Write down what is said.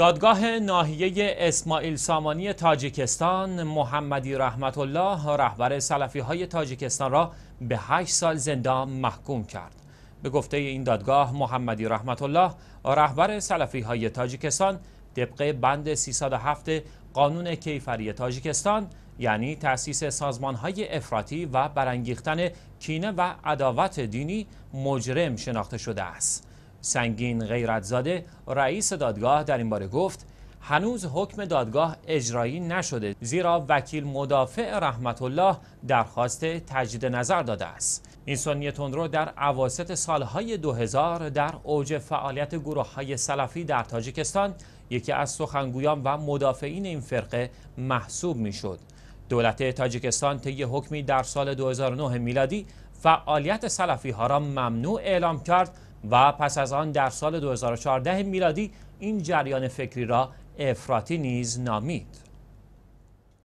دادگاه ناحیه اسماعیل سامانی تاجیکستان محمدی رحمت الله رهبر سلفی های تاجیکستان را به 8 سال زندان محکوم کرد. به گفته این دادگاه محمدی رحمت الله رهبر سلفی های تاجیکستان طبق بند 307 قانون کیفری تاجیکستان یعنی تأسیس سازمان های افراطی و برانگیختن کینه و عداوت دینی مجرم شناخته شده است. سنگین غیرتزاده رئیس دادگاه در این باره گفت هنوز حکم دادگاه اجرایی نشده زیرا وکیل مدافع رحمت الله درخواست تجدید نظر داده است این سنی تندرو در عواست سالهای 2000 در اوج فعالیت گروه های سلفی در تاجیکستان یکی از سخنگویان و مدافعین این فرقه محسوب میشد. دولت تاجیکستان طی حکمی در سال 2009 میلادی فعالیت سلفی ها را ممنوع اعلام کرد و پس از آن در سال 2014 میلادی این جریان فکری را افراطی نیز نامید